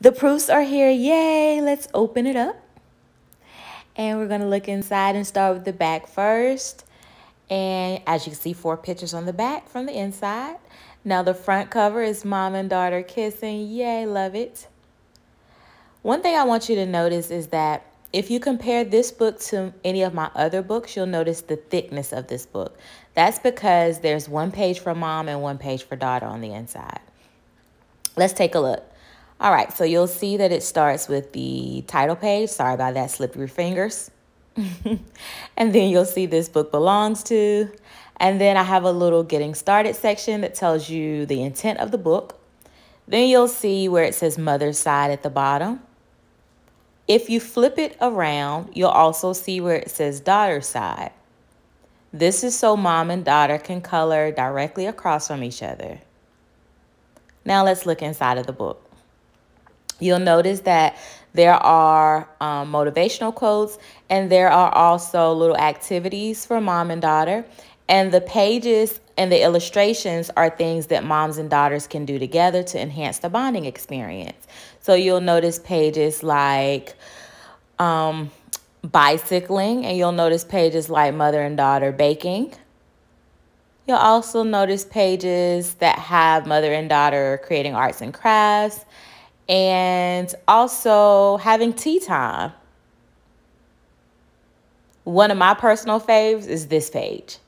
The proofs are here. Yay! Let's open it up. And we're going to look inside and start with the back first. And as you can see, four pictures on the back from the inside. Now the front cover is mom and daughter kissing. Yay, love it. One thing I want you to notice is that if you compare this book to any of my other books, you'll notice the thickness of this book. That's because there's one page for mom and one page for daughter on the inside. Let's take a look. All right, so you'll see that it starts with the title page. Sorry about that, slip your fingers. and then you'll see this book belongs to. And then I have a little getting started section that tells you the intent of the book. Then you'll see where it says mother's side at the bottom. If you flip it around, you'll also see where it says daughter's side. This is so mom and daughter can color directly across from each other. Now let's look inside of the book. You'll notice that there are um, motivational quotes and there are also little activities for mom and daughter. And the pages and the illustrations are things that moms and daughters can do together to enhance the bonding experience. So you'll notice pages like um, bicycling, and you'll notice pages like mother and daughter baking. You'll also notice pages that have mother and daughter creating arts and crafts and also having tea time. One of my personal faves is this page.